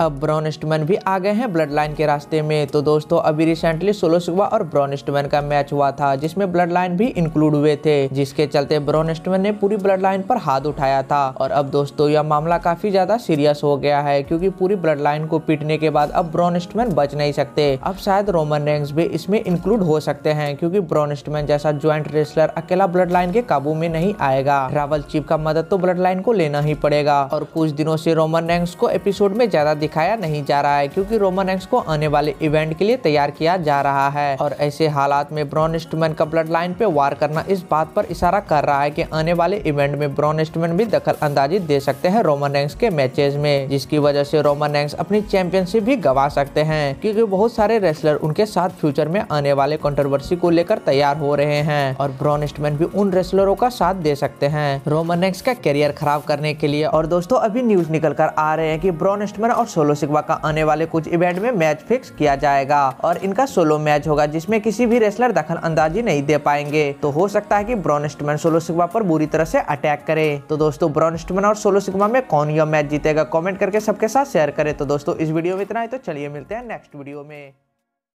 अब ब्रॉन भी आ गए हैं ब्लड लाइन के रास्ते में तो दोस्तों अभी रिसेंटली सोलो सुबह और ब्रॉन का मैच हुआ था जिसमें ब्लड लाइन भी इंक्लूड हुए थे जिसके चलते ब्रॉन ने पूरी ब्लड लाइन पर हाथ उठाया था और अब दोस्तों यह मामला काफी ज्यादा सीरियस हो गया है क्योंकि पूरी ब्लड लाइन को पीटने के बाद अब ब्रॉन स्टमैन बच नहीं सकते अब शायद रोमन रेंग्स भी इसमें इंक्लूड हो सकते हैं क्योंकि ब्रॉन जैसा ज्वाइंट रेसलर अकेला ब्लड लाइन के काबू में नहीं आएगा ट्रैवल चीफ का मदद तो ब्लड लाइन को लेना ही पड़ेगा और कुछ दिनों से रोमन रेंग्स को एपिसोड में ज्यादा दिखाया नहीं जा रहा है क्योंकि रोमन रेंस को आने वाले इवेंट के लिए तैयार किया जा रहा है और ऐसे हालात में ब्रॉन स्टमैन का ब्लड लाइन पे वार करना इस बात पर इशारा कर रहा है कि आने वाले इवेंट में ब्रॉन स्टमैन भी दखल अंदाजी दे सकते हैं रोमन रेंस के मैचेज में जिसकी वजह से रोमन रेंस अपनी चैंपियनशिप भी गवा सकते हैं क्योंकि बहुत सारे रेसलर उनके साथ फ्यूचर में आने वाले कंट्रोवर्सी को लेकर तैयार हो रहे हैं और ब्रॉन स्टमैन भी उन रेसलरों का साथ दे सकते हैं रोमन रेंस का करियर खराब करने के लिए और दोस्तों अभी न्यूज निकल कर आ रहे हैं की ब्रॉन स्टमैन और सोलो सिकवा का आने वाले कुछ इवेंट में मैच फिक्स किया जाएगा और इनका सोलो मैच होगा जिसमें किसी भी रेसलर दखल अंदाजी नहीं दे पाएंगे तो हो सकता है कि ब्रॉन सोलो सिकवा पर बुरी तरह से अटैक करे तो दोस्तों ब्रॉन और सोलो सिकवा में कौन यह मैच जीतेगा कॉमेंट करके सबके साथ शेयर करें तो दोस्तों इस वीडियो में इतना ही तो चलिए मिलते हैं नेक्स्ट वीडियो में